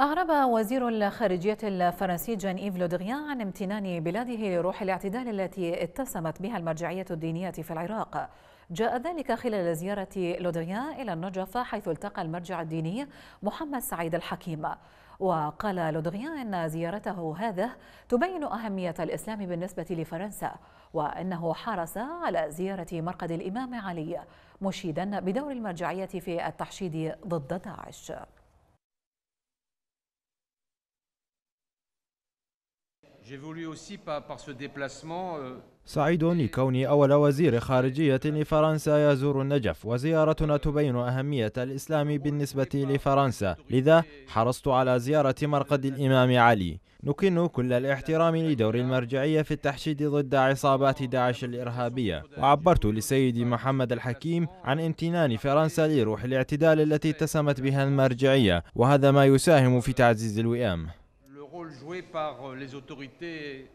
أعرب وزير الخارجية الفرنسي جان إيف لودغيان عن امتنان بلاده لروح الاعتدال التي اتسمت بها المرجعية الدينية في العراق جاء ذلك خلال زيارة لودغيان إلى النجف حيث التقى المرجع الديني محمد سعيد الحكيم وقال لودغيان أن زيارته هذا تبين أهمية الإسلام بالنسبة لفرنسا وأنه حرص على زيارة مرقد الإمام علي مشيدا بدور المرجعية في التحشيد ضد داعش Euh, سعيد لكوني أول وزير خارجية لفرنسا يزور النجف وزيارتنا تبين أهمية الإسلام بالنسبة لفرنسا لذا حرصت على زيارة مرقد الإمام علي نكن كل الاحترام لدور المرجعية في التحشيد ضد عصابات داعش الإرهابية وعبرت لسيدي محمد الحكيم عن امتنان فرنسا لروح الاعتدال التي اتسمت بها المرجعية وهذا ما يساهم في تعزيز الوئام rôle joué par euh, les autorités